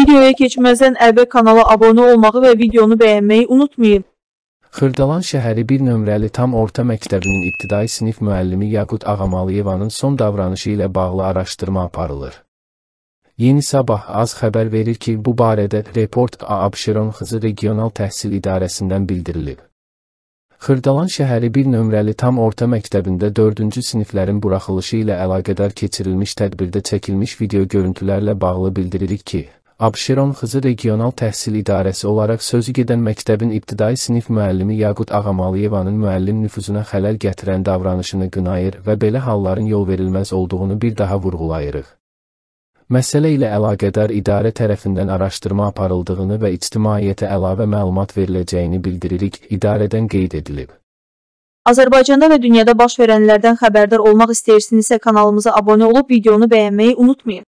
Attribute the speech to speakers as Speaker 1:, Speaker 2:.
Speaker 1: Videoya keçməzdən əvvəl kanala abunə olmağı və videonu bəyənməyi unutmayın.
Speaker 2: Xırdalan şəhəri bir nömrəli tam orta məktəbinin ibtidai sinif müəllimi Yaqut Ağamalıyevanın son davranışı ilə bağlı araşdırma aparılır. Yeni Sabah az xəbər verir ki, bu barədə Report A Abşeron Xızı Regional Təhsil İdarəsindən bildirilib. Xırdalan şəhəri bir nömrəli tam orta məktəbində 4-cü siniflərin buraxılışı ilə əlaqədar keçirilmiş tədbirdə çəkilmiş video görüntülərlə bağlı bildiririk ki, Abşeron Xızı Regional Təhsil İdarəsi olaraq sözü gedən məktəbin ibtidai sinif müəllimi Yaqut Ağamalıyevanın müəllim nüfuzuna xələl gətirən davranışını qınayır və belə halların yol verilməz olduğunu bir daha vurğulayırıq. Məsələ ilə əlaqədar idarə tərəfindən araşdırma aparıldığını və ictimaiyyətə əlavə məlumat veriləcəyini bildiririk, idarədən qeyd edilib.
Speaker 3: Azərbaycanda və dünyada baş verənlərdən xəbərdar olmaq istəyirsinizsə kanalımıza abunə olub videonu bəyənməyi unutmayın.